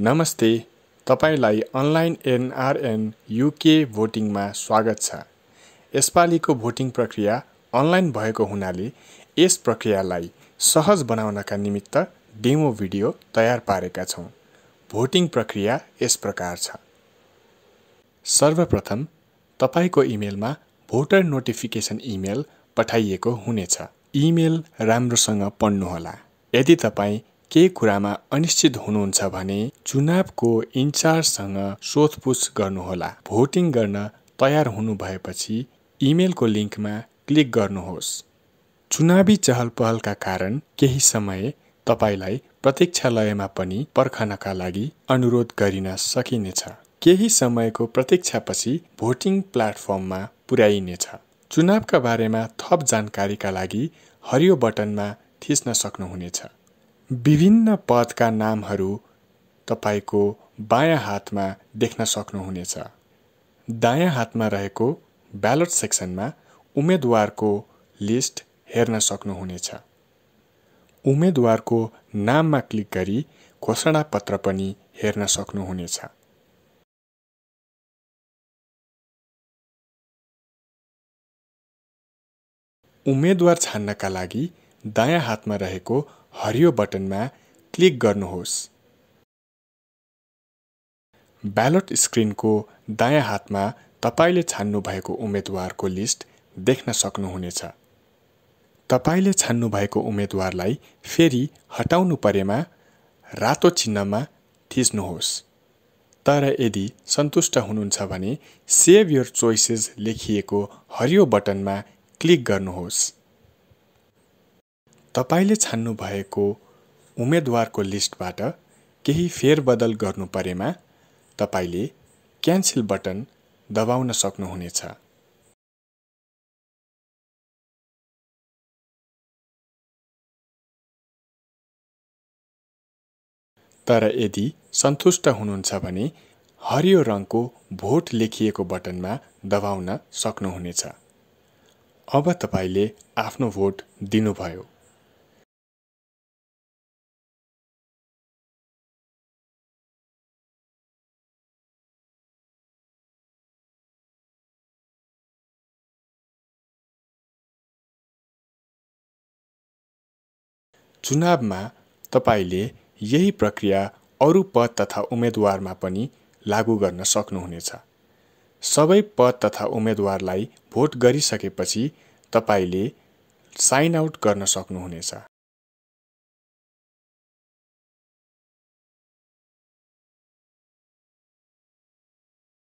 नमस्ते तपाईँलाई online NRN UK भोटिङमा स्वागत छ यसपालिको भोटिङ प्रक्रिया अनलाइन भएको हुनाले यस प्रक्रियालाई सहज बनाउनका निमित्त डेमो भिडियो तयार पारेका छौँ भोटिङ प्रक्रिया यस प्रकार छ सर्वप्रथम तपाईँको इमेलमा भोटर नोटिफिकेसन इमेल पठाइएको हुनेछ इमेल राम्रोसँग पढ्नुहोला यदि तपाईँ केही कुरामा अनिश्चित हुनुहुन्छ भने चुनावको इन्चार्जसँग सोधपुछ गर्नुहोला भोटिङ गर्न तयार हुनु भएपछि इमेलको लिङ्कमा क्लिक गर्नुहोस् चुनावी चहल पहलका कारण केही समय तपाईँलाई प्रतीक्षालयमा पनि पर्खनका लागि अनुरोध गरिन सकिनेछ केही समयको प्रतीक्षापछि भोटिङ प्लाटफर्ममा पुर्याइनेछ चुनावका बारेमा थप जानकारीका लागि हरियो बटनमा थिच्न सक्नुहुनेछ विभिन्न पदका नामहरू तपाईँको बायाँ हातमा देख्न सक्नुहुनेछ दायाँ हातमा रहेको ब्यालट सेक्सनमा उम्मेदवारको लिस्ट हेर्न सक्नुहुनेछ उम्मेदवारको नाममा क्लिक गरी घोषणापत्र पनि हेर्न सक्नुहुनेछ उम्मेदवार छान्नका लागि दायाँ हातमा रहेको हरियो बटनमा क्लिक गर्नुहोस् ब्यालट स्क्रिनको दायाँ हातमा तपाईँले छान्नुभएको उम्मेद्वारको लिस्ट देख्न सक्नुहुनेछ तपाईँले छान्नुभएको उम्मेद्वारलाई फेरि हटाउनु परेमा रातो चिन्हमा थिच्नुहोस् तर यदि सन्तुष्ट हुनुहुन्छ भने सेभ योर चोइसेस लेखिएको हरियो बटनमा क्लिक गर्नुहोस् तपाईँले छान्नुभएको उम्मेदवारको लिस्टबाट केही फेरबदल गर्नु परेमा तपाईँले क्यान्सल बटन दबाउन सक्नुहुनेछ तर यदि सन्तुष्ट हुनुहुन्छ भने हरियो रङको भोट लेखिएको बटनमा दबाउन सक्नुहुनेछ अब तपाईँले आफ्नो भोट दिनुभयो चुनावमा तपाईँले यही प्रक्रिया अरू पद तथा उम्मेद्वारमा पनि लागु गर्न सक्नुहुनेछ सबै पद तथा उम्मेद्वारलाई भोट गरिसकेपछि तपाईँले साइन आउट गर्न सक्नुहुनेछ